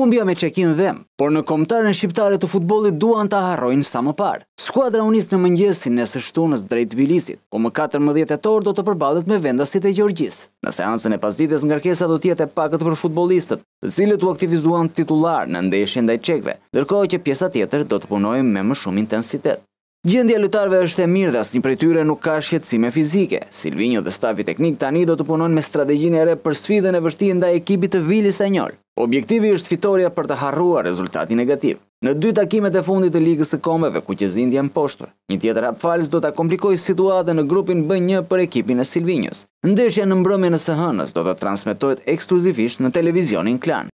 humbja me qekin in dhem, por në komtarën shqiptare të futbolit duan të harrojnë sa më parë. Skuadra unis në mëngjesin në sështunës drejtë bilisit, ku më 14 e torë do të përbalet me vendasit e Gjorgjis. Në seansën e pasdites në kërkesa do tjetë e pakët për futbolistët, të cilët u aktivizuan titular në ndeshjen dhe i qekve, dërkohë që pjesa tjetër do të punojmë me më shumë intensitet. Gjendja lutarve është e mirë dhe asë një prejtyre nuk ka shqetsime fizike. Silvinjo dhe stafi teknik tani do të punon me strategjin e re për sfidën e vështi nda ekipit të vili senjor. Objektivi është fitoria për të harruar rezultati negativ. Në dy takimet e fundit të ligës e kombeve, ku që zindi janë poshtur, një tjetër apfalës do të komplikoj situate në grupin B1 për ekipin e Silvinjus. Ndeshja në e në hënës do të transmitojt ekskluzivisht në televizionin klan.